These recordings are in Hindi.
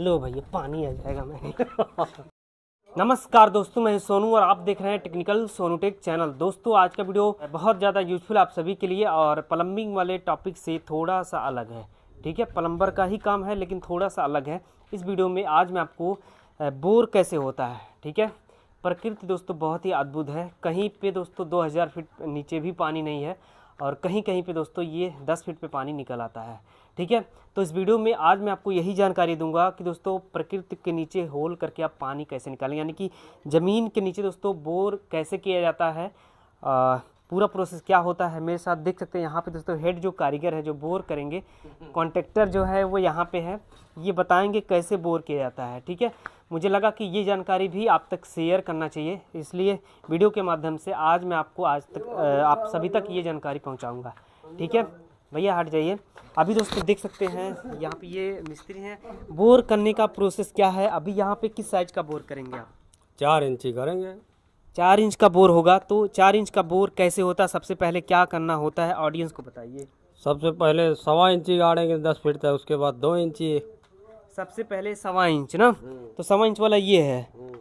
लो भैया पानी आ जाएगा मैं नमस्कार दोस्तों मैं सोनू और आप देख रहे हैं टेक्निकल सोनू टेक चैनल दोस्तों आज का वीडियो बहुत ज़्यादा यूजफुल आप सभी के लिए और प्लम्बिंग वाले टॉपिक से थोड़ा सा अलग है ठीक है प्लम्बर का ही काम है लेकिन थोड़ा सा अलग है इस वीडियो में आज मैं आपको बोर कैसे होता है ठीक है प्रकृति दोस्तों बहुत ही अद्भुत है कहीं पे दोस्तों 2000 फीट नीचे भी पानी नहीं है और कहीं कहीं पे दोस्तों ये 10 फीट पे पानी निकल आता है ठीक है तो इस वीडियो में आज मैं आपको यही जानकारी दूंगा कि दोस्तों प्रकृति के नीचे होल करके आप पानी कैसे निकालें यानी कि ज़मीन के नीचे दोस्तों बोर कैसे किया जाता है आ, पूरा प्रोसेस क्या होता है मेरे साथ देख सकते हैं यहाँ पे दोस्तों हेड जो कारीगर है जो बोर करेंगे कॉन्ट्रेक्टर जो है वो यहाँ पे है ये बताएंगे कैसे बोर किया जाता है ठीक है मुझे लगा कि ये जानकारी भी आप तक शेयर करना चाहिए इसलिए वीडियो के माध्यम से आज मैं आपको आज तक आप सभी तक ये जानकारी पहुँचाऊँगा ठीक है भैया हट जाइए अभी दोस्तों देख सकते हैं यहाँ पे ये मिस्त्री हैं बोर करने का प्रोसेस क्या है अभी यहाँ पे किस साइज का बोर करेंगे आप चार इंची करेंगे चार इंच का बोर होगा तो चार इंच का बोर कैसे होता है सबसे पहले क्या करना होता है ऑडियंस को बताइए सबसे पहले सवा इंची गाड़ेंगे दस फीट तक उसके बाद दो इंची सबसे पहले सवा इंच ना हम्म। तो सवा इंच वाला ये है हम्म।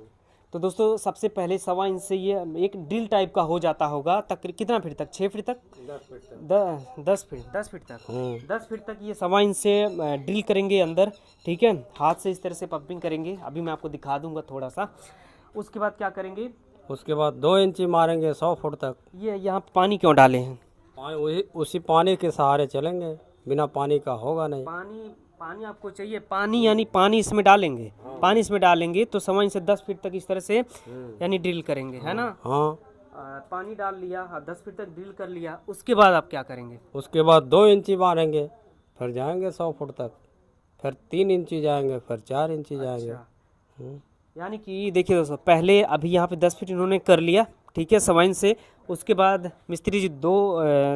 तो दोस्तों सबसे पहले सवा इंच से ये एक ड्रिल टाइप का हो जाता होगा तक कितना फीट तक छः फीट तक दस फीट तक दस दस फीट तक हम्म। दस फीट तक ये सवा इंच से ड्रिल करेंगे अंदर ठीक है हाथ से इस तरह से पंपिंग करेंगे अभी मैं आपको दिखा दूंगा थोड़ा सा उसके बाद क्या करेंगे उसके बाद दो इंची मारेंगे सौ फुट तक ये यहाँ पानी क्यों डाले हैं पानी उसी उसी पानी के सहारे चलेंगे बिना पानी का होगा नहीं पानी पानी आपको चाहिए पानी यानी पानी इसमें डालेंगे हाँ। पानी इसमें डालेंगे तो समझ से दस फीट तक इस तरह से हम्म। यानी ड्रिल करेंगे हाँ। है ना हाँ।, हाँ आ, पानी डाल लिया हाँ, दस फीट तक ड्रिल कर लिया उसके बाद आप क्या करेंगे उसके बाद दो इंची मारेंगे फिर जाएंगे सौ फुट तक फिर तीन इंची जाएंगे फिर चार इंची जाएंगे अच्छा। हम्म। यानी कि देखिए दोस्तों पहले अभी यहाँ पे दस फीट इन्होंने कर लिया ठीक है सवाइन से उसके बाद मिस्त्री जी दो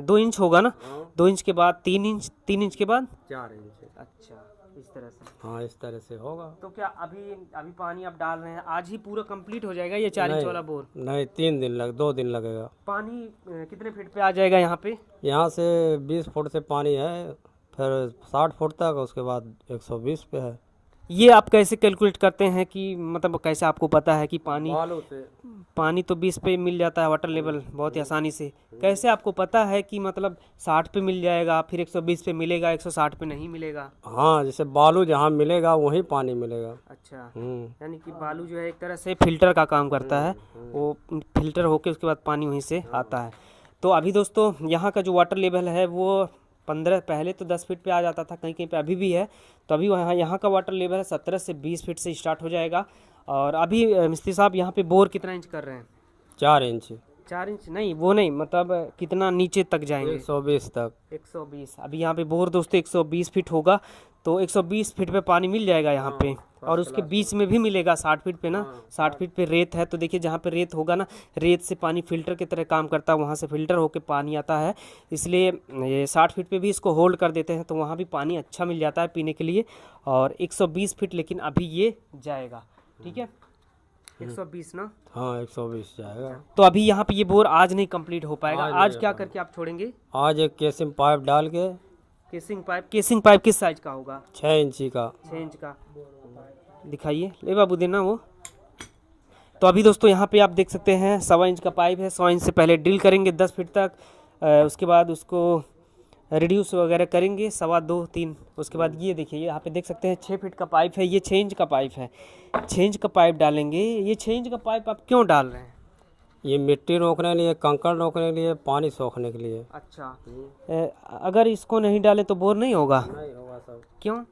दो इंच होगा ना हाँ। दो इंच के बाद तीन इंच तीन इंच के बाद चार इंच अच्छा इस तरह से हाँ इस तरह से होगा तो क्या अभी अभी पानी आप डाल रहे हैं आज ही पूरा कंप्लीट हो जाएगा ये चार इंच वाला बोर नहीं तीन दिन लग दो दिन लगेगा पानी कितने फीट पे आ जाएगा यहाँ पे यहाँ से बीस फुट से पानी है फिर साठ फुट तक उसके बाद एक सौ बीस पे है ये आप कैसे कैलकुलेट करते हैं कि मतलब कैसे आपको पता है कि पानी पानी तो बीस पे मिल जाता है वाटर लेवल बहुत ही आसानी से कैसे आपको पता है कि मतलब साठ पे मिल जाएगा फिर एक सौ बीस पे मिलेगा एक सौ साठ पे नहीं मिलेगा हाँ जैसे बालू जहाँ मिलेगा वहीं पानी मिलेगा अच्छा हम्म। यानी कि बालू जो है एक तरह से फिल्टर का काम करता है हम्म, हम्म। वो फिल्टर होके उसके बाद पानी वहीं से आता है तो अभी दोस्तों यहाँ का जो वाटर लेवल है वो पंद्रह पहले तो दस फीट पे आ जाता था कहीं कहीं पे अभी भी है तो अभी वहाँ यहाँ का वाटर लेवल है सत्रह से बीस फीट से स्टार्ट हो जाएगा और अभी मिस्त्री साहब यहाँ पे बोर कितना इंच कर रहे हैं चार इंच चार इंच नहीं वो नहीं मतलब कितना नीचे तक जाएंगे एक सौ बीस तक एक सौ बीस अभी यहाँ पे बोर दोस्तों एक सौ बीस फीट होगा तो एक सौ बीस फीट पे पानी मिल जाएगा यहाँ हाँ। पे और उसके बीच में भी मिलेगा साठ फीट पे ना हाँ, साठ फीट पे रेत है तो देखिए जहाँ पे रेत होगा ना रेत से पानी फिल्टर की तरह काम करता है वहाँ से फिल्टर होकर पानी आता है इसलिए ये साठ फीट पे भी इसको होल्ड कर देते हैं तो वहाँ भी पानी अच्छा मिल जाता है पीने के लिए और एक फीट लेकिन अभी ये जाएगा ठीक है हम्म। एक सौ बीस ना हाँ एक सौ बीस जाएगा तो अभी यहाँ पे ये बोर आज नहीं कंप्लीट हो पाएगा आज, आज क्या करके आप छोड़ेंगे आज एक केसिम पाइप डाल के केसिंग पाइप केसिंग पाइप किस साइज का होगा छः इंची का छः इंच का दिखाइए ले बाबू देना वो तो अभी दोस्तों यहाँ पे आप देख सकते हैं सवा इंच का पाइप है सवा इंच से पहले ड्रिल करेंगे दस फीट तक उसके बाद उसको रिड्यूस वगैरह करेंगे सवा दो तीन उसके बाद ये देखिए यहाँ पे देख सकते हैं छः फीट का पाइप है ये छः इंच का पाइप है छः इंच का पाइप डालेंगे ये छः इंच का पाइप आप क्यों डाल रहे हैं ये मिट्टी रोकने के लिए कंकड़ रोकने के लिए पानी सोखने के लिए अच्छा ए, अगर इसको नहीं डाले तो बोर नहीं होगा नहीं होगा सब क्यों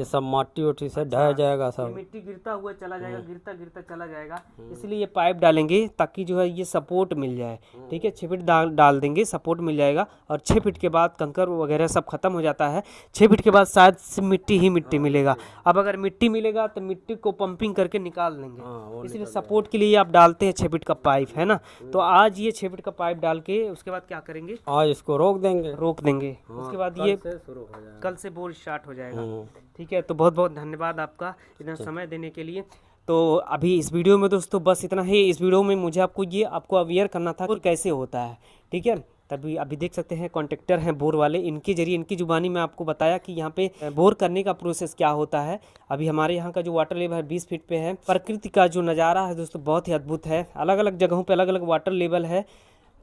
ये सब माटी उठी से ढह हाँ। जाएगा सब मिट्टी गिरता हुआ चला जाएगा हम्म। गिरता गिरता चला जाएगा हम्म। इसलिए ये पाइप डालेंगे ताकि जो है ये सपोर्ट मिल जाए हम्म। ठीक है छः फीट डाल डाल देंगे सपोर्ट मिल जाएगा और छः फीट के बाद कंकर वगैरह सब खत्म हो जाता है छः फिट के बाद शायद मिट्टी ही मिट्टी हाँ, मिलेगा अब अगर मिट्टी मिलेगा तो मिट्टी को पंपिंग करके निकाल लेंगे हाँ, इसलिए सपोर्ट के लिए आप डालते हैं छः फिट का पाइप है ना तो आज ये छः फीट का पाइप डाल के उसके बाद क्या करेंगे आज इसको रोक देंगे रोक देंगे उसके बाद ये कल से बोर स्टार्ट हो जाएगा ठीक है तो बहुत बहुत धन्यवाद आपका इतना समय देने के लिए तो अभी इस वीडियो में दोस्तों बस इतना ही इस वीडियो में मुझे आपको ये आपको अवेयर करना था और कैसे होता है ठीक है तभी अभी देख सकते हैं कॉन्ट्रेक्टर हैं बोर वाले इनके जरिए इनकी जुबानी में आपको बताया कि यहाँ पे बोर करने का प्रोसेस क्या होता है अभी हमारे यहाँ का जो वाटर लेवल है बीस फीट पे है प्रकृति का जो नज़ारा है दोस्तों बहुत ही अद्भुत है अलग अलग जगहों पर अलग अलग वाटर लेवल है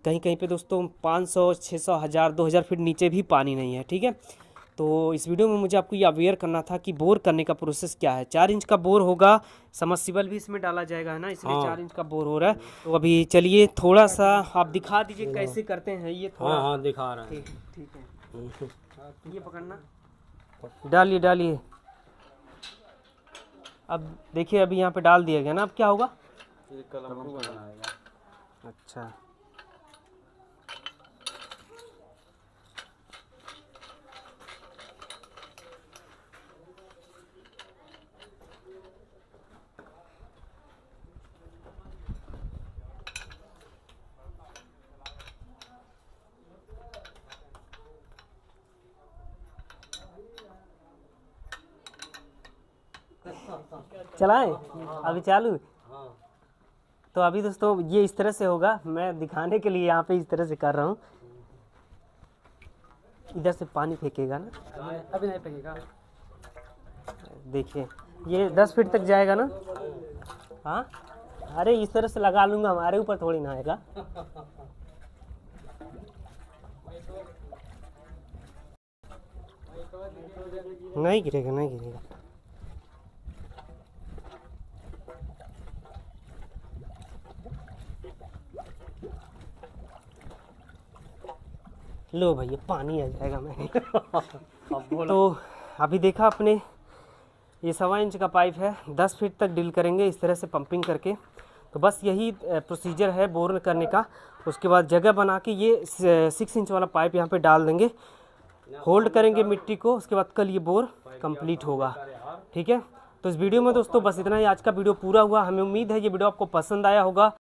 कहीं कहीं पे दोस्तों छः सौ हज़ार दो हज़ार फीट नीचे भी पानी नहीं है ठीक है तो इस वीडियो में मुझे आपको ये अवेयर करना था कि बोर करने का प्रोसेस क्या है चार इंच का बोर होगा समर्सिबल भी इसमें डाला जाएगा है ना इसलिए हाँ। चार इंच का बोर हो रहा है तो अभी चलिए थोड़ा सा आप दिखा दीजिए हाँ। कैसे करते हैं ये थोड़ा हाँ, हाँ दिखा रहा है ठीक ठीक है हम्म। ये पकड़ना डालिए डालिए अब देखिए अभी यहाँ पे डाल दिया गया ना अब क्या होगा अच्छा चलाएं हाँ। अभी चालू हाँ। तो अभी दोस्तों ये इस तरह से होगा मैं दिखाने के लिए यहाँ पे इस तरह से कर रहा हूँ इधर से पानी फेंकेगा ना अभी नहीं फेंकेगा देखिए ये दस फीट तक जाएगा ना हाँ अरे इस तरह से लगा लूंगा हमारे ऊपर थोड़ी ना आएगा नहीं गिरेगा नहीं गिरेगा लो भैया पानी आ जाएगा मैं तो अभी देखा अपने ये सवा इंच का पाइप है दस फीट तक डील करेंगे इस तरह से पंपिंग करके तो बस यही प्रोसीजर है बोर करने का उसके बाद जगह बना के ये सिक्स इंच वाला पाइप यहाँ पे डाल देंगे होल्ड करेंगे मिट्टी को उसके बाद कल ये बोर कंप्लीट होगा ठीक है तो इस वीडियो में दोस्तों बस इतना ही आज का वीडियो पूरा हुआ हमें उम्मीद है ये वीडियो आपको पसंद आया होगा